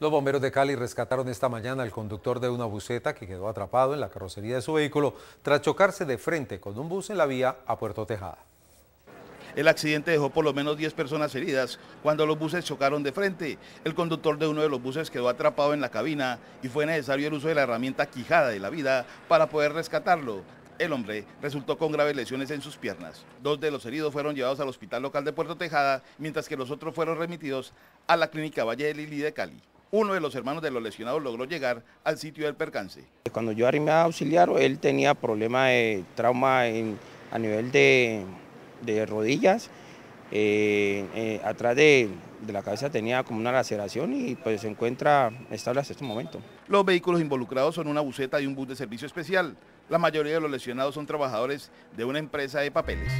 Los bomberos de Cali rescataron esta mañana al conductor de una buseta que quedó atrapado en la carrocería de su vehículo tras chocarse de frente con un bus en la vía a Puerto Tejada. El accidente dejó por lo menos 10 personas heridas cuando los buses chocaron de frente. El conductor de uno de los buses quedó atrapado en la cabina y fue necesario el uso de la herramienta quijada de la vida para poder rescatarlo. El hombre resultó con graves lesiones en sus piernas. Dos de los heridos fueron llevados al hospital local de Puerto Tejada, mientras que los otros fueron remitidos a la clínica Valle de Lili de Cali uno de los hermanos de los lesionados logró llegar al sitio del percance. Cuando yo arrimé a auxiliar, él tenía problemas de trauma a nivel de, rodillas, eh, eh, atrás de, la cabeza tenía como una laceración y pues se encuentra estable hasta este momento. Los vehículos involucrados son una buceta y un bus de servicio especial. La mayoría de los lesionados son trabajadores de una empresa de papeles.